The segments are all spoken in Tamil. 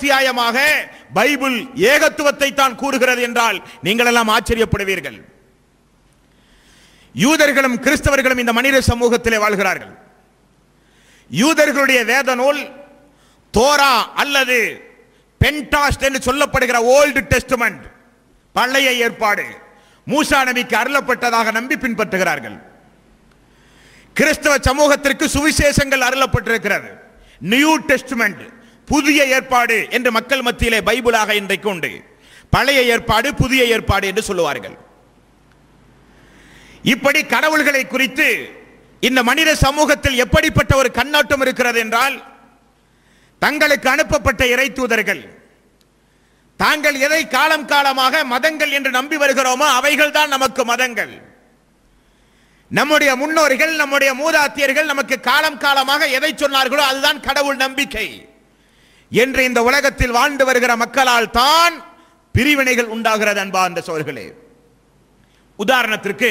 அத்தியாயமாக பைபிள் ஏகத்துவத்தை தான் கூறுகிறது என்றால் நீங்கள் எல்லாம் ஆச்சரியப்படுவீர்கள் யூதர்களும் கிறிஸ்தவர்களும் இந்த மனித சமூகத்திலே வாழ்கிறார்கள் யூதர்களுடைய வேத நூல் தோரா அல்லது பென்டாஸ்ட் என்று சொல்லப்படுகிற ஓல்டு டெஸ்ட்மெண்ட் பழைய ஏற்பாடு மூசா நபிக்கு அருளப்பட்டதாக நம்பி பின்பற்றுகிறார்கள் கிறிஸ்தவ சமூகத்திற்கு சுவிசேஷங்கள் அருளப்பட்டிருக்கிறது நியூ டெஸ்ட்மெண்ட் புதிய ஏற்பாடு என்று மக்கள் மத்தியிலே பைபிளாக இன்றைக்கு உண்டு பழைய ஏற்பாடு புதிய ஏற்பாடு என்று சொல்லுவார்கள் இப்படி கடவுள்களை குறித்து இந்த மனித சமூகத்தில் எப்படிப்பட்ட ஒரு கண்ணோட்டம் இருக்கிறது என்றால் தங்களுக்கு அனுப்பப்பட்ட இறை தூதர்கள் தாங்கள் எதை காலம் காலமாக மதங்கள் என்று நம்பி வருகிறோமோ அவைகள் தான் நமக்கு மதங்கள் நம்முடைய முன்னோர்கள் நம்முடைய மூதாத்தியர்கள் நமக்கு காலம் காலமாக எதை சொன்னார்களோ அதுதான் கடவுள் நம்பிக்கை என்று இந்த உலகத்தில் வாழ்ந்து வருகிற மக்களால் தான் பிரிவினைகள் உண்டாகிறது அன்பா அந்த சோர்களே உதாரணத்திற்கு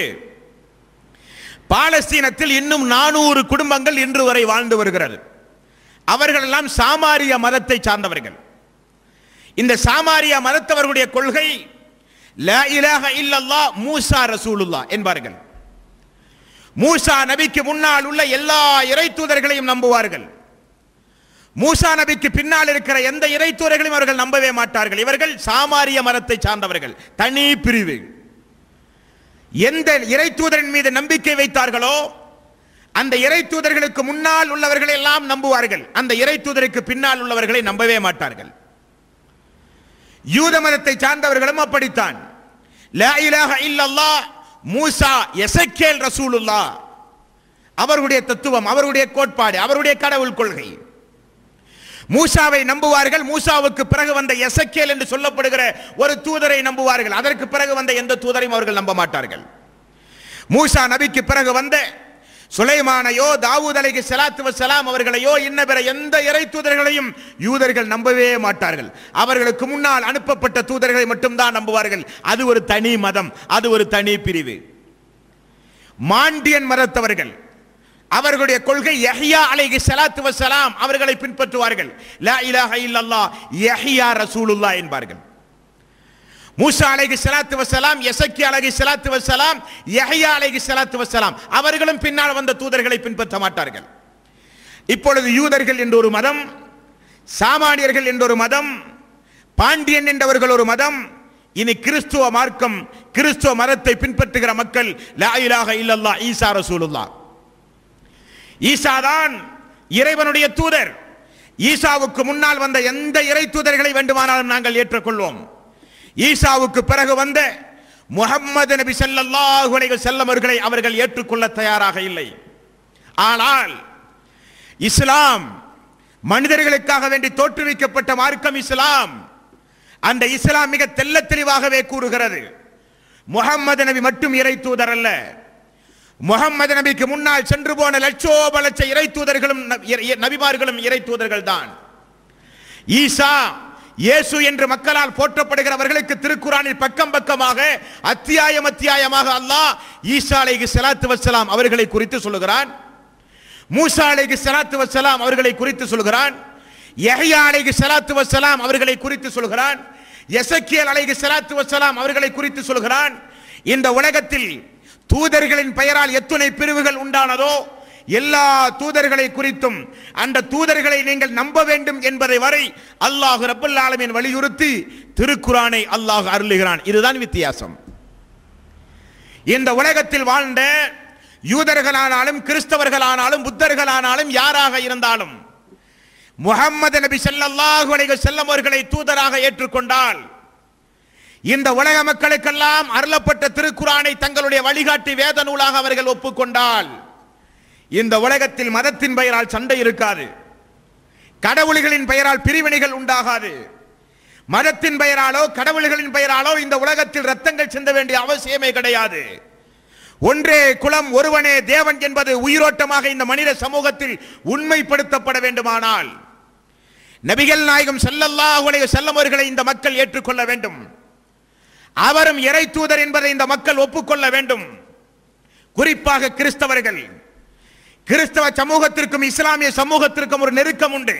பாலஸ்தீனத்தில் இன்னும் நானூறு குடும்பங்கள் இன்று வரை வாழ்ந்து வருகிறது அவர்கள் எல்லாம் சாமாரிய மதத்தை சார்ந்தவர்கள் இந்த சாமாரிய மதத்தவர்களுடைய கொள்கை இல்லல்லா மூசா ரசூலுல்லா என்பார்கள் மூசா நபிக்கு முன்னால் உள்ள எல்லா இறை தூதர்களையும் நம்புவார்கள் மூசா நபிக்கு பின்னால் இருக்கிற எந்த இறைத்துறைகளையும் அவர்கள் நம்பவே மாட்டார்கள் இவர்கள் சாமாரிய மரத்தை சார்ந்தவர்கள் தனி பிரிவு எந்த இறைத்தூதரின் மீது நம்பிக்கை வைத்தார்களோ அந்த இறைத்தூதர்களுக்கு முன்னால் உள்ளவர்களை எல்லாம் நம்புவார்கள் அந்த இறைத்தூதருக்கு பின்னால் உள்ளவர்களை நம்பவே மாட்டார்கள் யூத மதத்தை சார்ந்தவர்களும் அப்படித்தான் மூசா தத்துவம் அவருடைய கோட்பாடு அவருடைய கடவுள் கொள்கை மூசாவை நம்புவார்கள் மூசாவுக்கு பிறகு வந்த எசக்கேல் என்று சொல்லப்படுகிற ஒரு தூதரை நம்புவார்கள் அதற்கு பிறகு வந்த எந்த தூதரையும் அவர்கள் நம்ப மாட்டார்கள் மூசா நபிக்கு பிறகு வந்த சுலைமானையோ தாவூத் அலைக்கு செலாம் அவர்களையோ இன்ன எந்த இறை தூதர்களையும் யூதர்கள் நம்பவே மாட்டார்கள் அவர்களுக்கு முன்னால் அனுப்பப்பட்ட தூதர்களை மட்டும்தான் நம்புவார்கள் அது ஒரு தனி மதம் அது ஒரு தனி பிரிவு மாண்டியன் மதத்தவர்கள் அவர்களுடைய கொள்கை யஹியா அலைஹி சலாத்து வசலாம் அவர்களை பின்பற்றுவார்கள் லா இலாஹ இல்லல்லா யஹியா ரசூலுல்லா என்பார்கள் மூசா அலைஹி சலாத்து வசலாம் எசக்கி அலைஹி சலாத்து வசலாம் யஹியா அலைஹி சலாத்து வசலாம் அவர்களும் பின்னால் வந்த தூதர்களை பின்பற்ற மாட்டார்கள் இப்பொழுது யூதர்கள் என்ற ஒரு மதம் சாமானியர்கள் என்ற ஒரு மதம் பாண்டியன் என்றவர்கள் ஒரு மதம் இனி கிறிஸ்துவ மார்க்கம் கிறிஸ்துவ மதத்தை பின்பற்றுகிற மக்கள் லா இலாஹ இல்லல்லா ஈசா ரசூலுல்லா ஈசாதான் இறைவனுடைய தூதர் ஈசாவுக்கு முன்னால் வந்த எந்த இறை தூதர்களை வேண்டுமானாலும் நாங்கள் ஏற்றுக்கொள்வோம் ஈசாவுக்கு பிறகு வந்த முகம்மது நபி செல்லல்லாஹு செல்லம் அவர்களை அவர்கள் ஏற்றுக்கொள்ள தயாராக இல்லை ஆனால் இஸ்லாம் மனிதர்களுக்காக வேண்டி தோற்றுவிக்கப்பட்ட மார்க்கம் இஸ்லாம் அந்த இஸ்லாம் மிக தெல்ல தெளிவாகவே கூறுகிறது முகம்மது நபி மட்டும் இறை தூதர் அல்ல முகம்மது நபிக்கு முன்னால் சென்று போன லட்சோப லட்ச இறை தூதர்களும் நபிமார்களும் இறை தூதர்கள் தான் ஈசா இயேசு என்று மக்களால் போற்றப்படுகிறவர்களுக்கு திருக்குறானில் பக்கம் பக்கமாக அத்தியாயம் அத்தியாயமாக அல்லாஹ் ஈசா அலைக்கு செலாத்து வசலாம் அவர்களை குறித்து சொல்லுகிறான் மூசா அலைகு செலாத்து வசலாம் அவர்களை குறித்து சொல்கிறான் யஹ்யா அலைகு செலாத்து வசலாம் அவர்களை குறித்து சொல்கிறான் எசக்கியல் அலைக்கு செலாத்து வசலாம் அவர்களை குறித்து சொல்கிறான் இந்த உலகத்தில் தூதர்களின் பெயரால் எத்துணை பிரிவுகள் உண்டானதோ எல்லா தூதர்களை குறித்தும் அந்த தூதர்களை நீங்கள் நம்ப வேண்டும் என்பதை வரை அல்லாஹ் ரபுல் ஆலமின் வலியுறுத்தி திருக்குறானை அல்லாஹ் அருளுகிறான் இதுதான் வித்தியாசம் இந்த உலகத்தில் வாழ்ந்த யூதர்களானாலும் கிறிஸ்தவர்களானாலும் புத்தர்களானாலும் யாராக இருந்தாலும் முகம்மது நபி செல்லாஹு செல்லம் அவர்களை தூதராக ஏற்றுக்கொண்டால் இந்த உலக மக்களுக்கெல்லாம் அருளப்பட்ட திருக்குறானை தங்களுடைய வழிகாட்டி வேத நூலாக அவர்கள் ஒப்புக்கொண்டால் இந்த உலகத்தில் மதத்தின் பெயரால் சண்டை இருக்காது கடவுள்களின் பெயரால் பிரிவினைகள் உண்டாகாது மதத்தின் பெயராலோ கடவுள்களின் பெயராலோ இந்த உலகத்தில் ரத்தங்கள் சிந்த வேண்டிய அவசியமே கிடையாது ஒன்றே குலம் ஒருவனே தேவன் என்பது உயிரோட்டமாக இந்த மனித சமூகத்தில் உண்மைப்படுத்தப்பட வேண்டுமானால் நபிகள் நாயகம் செல்லல்லா உலக செல்லமர்களை இந்த மக்கள் ஏற்றுக்கொள்ள வேண்டும் அவரும் இறை தூதர் என்பதை இந்த மக்கள் ஒப்புக்கொள்ள வேண்டும் குறிப்பாக கிறிஸ்தவர்கள் கிறிஸ்தவ சமூகத்திற்கும் இஸ்லாமிய சமூகத்திற்கும் ஒரு நெருக்கம் உண்டு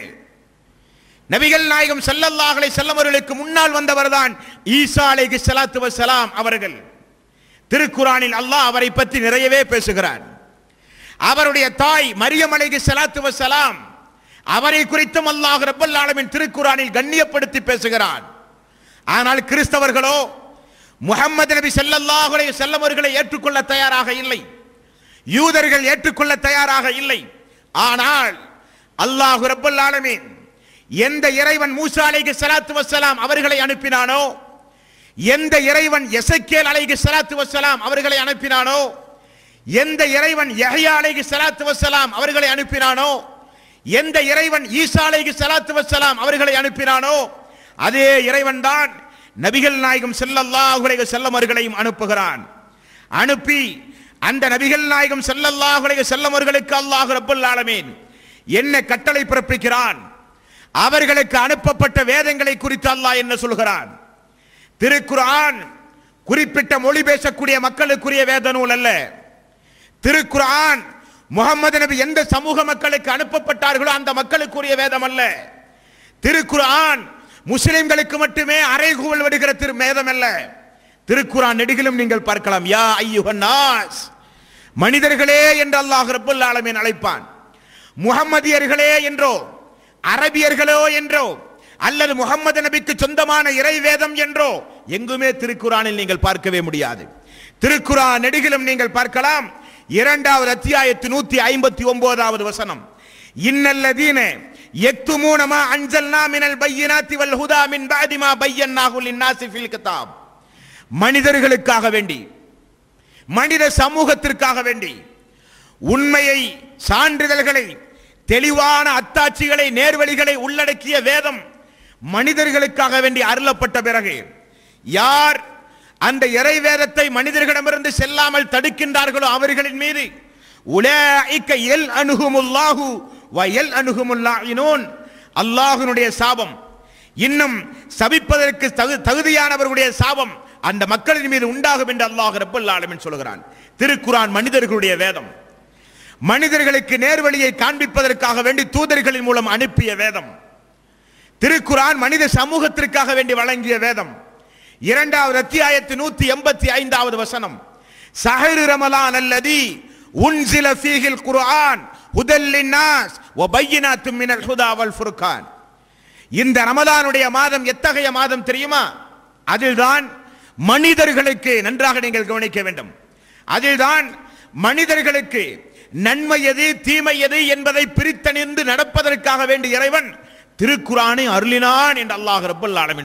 நபிகள் நாயகம் செல்லல்லாஹலை செல்லவர்களுக்கு முன்னால் வந்தவர் தான் ஈசா அலைகி சலாத்து சலாம் அவர்கள் திருக்குறானில் அல்லாஹ் அவரை பற்றி நிறையவே பேசுகிறார் அவருடைய தாய் மரியம் அலைகி சலாத்து வசலாம் அவரை குறித்தும் அல்லாஹ் ரப்பல் ஆலமின் திருக்குறானில் கண்ணியப்படுத்தி பேசுகிறார் ஆனால் கிறிஸ்தவர்களோ முகமது நபி செல்லல்லாஹுடைய செல்லவர்களை ஏற்றுக்கொள்ள தயாராக இல்லை யூதர்கள் ஏற்றுக்கொள்ள தயாராக இல்லை ஆனால் அல்லாஹு ரப்பல் எந்த இறைவன் மூசா அலைக்கு சலாத்து வசலாம் அவர்களை அனுப்பினானோ எந்த இறைவன் எசக்கேல் அலைக்கு சலாத்து வசலாம் அவர்களை அனுப்பினானோ எந்த இறைவன் யஹ்யா அலைக்கு சலாத்து வசலாம் அவர்களை அனுப்பினானோ எந்த இறைவன் ஈசா அலைக்கு சலாத்து வசலாம் அவர்களை அனுப்பினானோ அதே இறைவன் தான் நபிகள் நாயகம் செல்லல்லாஹுடைய செல்லமர்களையும் அனுப்புகிறான் அனுப்பி அந்த நபிகள் நாயகம் செல்லல்லாஹுடைய செல்லமர்களுக்கு அல்லாஹு ரப்புல் ஆலமீன் என்ன கட்டளை பிறப்பிக்கிறான் அவர்களுக்கு அனுப்பப்பட்ட வேதங்களை குறித்து அல்லாஹ் என்ன சொல்கிறான் திருக்குரான் குறிப்பிட்ட மொழி பேசக்கூடிய மக்களுக்குரிய வேத நூல் அல்ல திருக்குரான் முகமது நபி எந்த சமூக மக்களுக்கு அனுப்பப்பட்டார்களோ அந்த மக்களுக்குரிய வேதம் அல்ல திருக்குரான் முஸ்லிம்களுக்கு மட்டுமே அறைகூவல் வருகிற திரு மேதம் அல்ல திருக்குறான் நெடுகிலும் நீங்கள் பார்க்கலாம் யா ஐயுகன்னாஸ் மனிதர்களே என்று அல்லாஹ் ரபுல் ஆலமின் அழைப்பான் முகம்மதியர்களே என்றோ அரபியர்களோ என்றோ அல்லது முகமது நபிக்கு சொந்தமான இறை வேதம் என்றோ எங்குமே திருக்குறானில் நீங்கள் பார்க்கவே முடியாது திருக்குறான் நெடுகிலும் நீங்கள் பார்க்கலாம் இரண்டாவது அத்தியாயத்து நூத்தி ஐம்பத்தி ஒன்பதாவது வசனம் இன்னல்லதீன மனிதர்களுக்காக வேண்டி மனித சமூகத்திற்காக வேண்டி உண்மையை சான்றிதழ்களை தெளிவான அத்தாட்சிகளை நேர்வழிகளை உள்ளடக்கிய வேதம் மனிதர்களுக்காக வேண்டி அருளப்பட்ட பிறகு யார் அந்த இறை வேதத்தை மனிதர்களிடமிருந்து செல்லாமல் தடுக்கின்றார்களோ அவர்களின் மீது உலக எல் அணுகுமுல்லாஹு வயல் அணுகுமுல்லாயினோன் அல்லாஹினுடைய சாபம் இன்னும் சபிப்பதற்கு தகு தகுதியானவர்களுடைய சாபம் அந்த மக்களின் மீது உண்டாகும் என்று அல்லாஹ் ரப்பல் சொல்கிறான் திருக்குரான் மனிதர்களுடைய வேதம் மனிதர்களுக்கு நேர்வழியை காண்பிப்பதற்காக வேண்டி தூதர்களின் மூலம் அனுப்பிய வேதம் திருக்குரான் மனித சமூகத்திற்காக வேண்டி வழங்கிய வேதம் இரண்டாவது அத்தியாயத்து நூத்தி எண்பத்தி ஐந்தாவது வசனம் சஹரு ரமலான் அல்லதி சில ஃபீஹில் குர்ஆன் ஹுதல்லின்னாஸ் ஒபையினாத்து மினல் ஹுதாவல் ஃபுர்கான் இந்த ரமதானுடைய மாதம் எத்தகைய மாதம் தெரியுமா அதில்தான் மனிதர்களுக்கு நன்றாக நீங்கள் கவனிக்க வேண்டும் அதில்தான் மனிதர்களுக்கு நன்மை எது தீமை எது என்பதை பிரித்தணிந்து நடப்பதற்காக வேண்டிய இறைவன் திருக்குறானை அருளினான் என்று அல்லாஹ் ரப்பல் ஆலமின்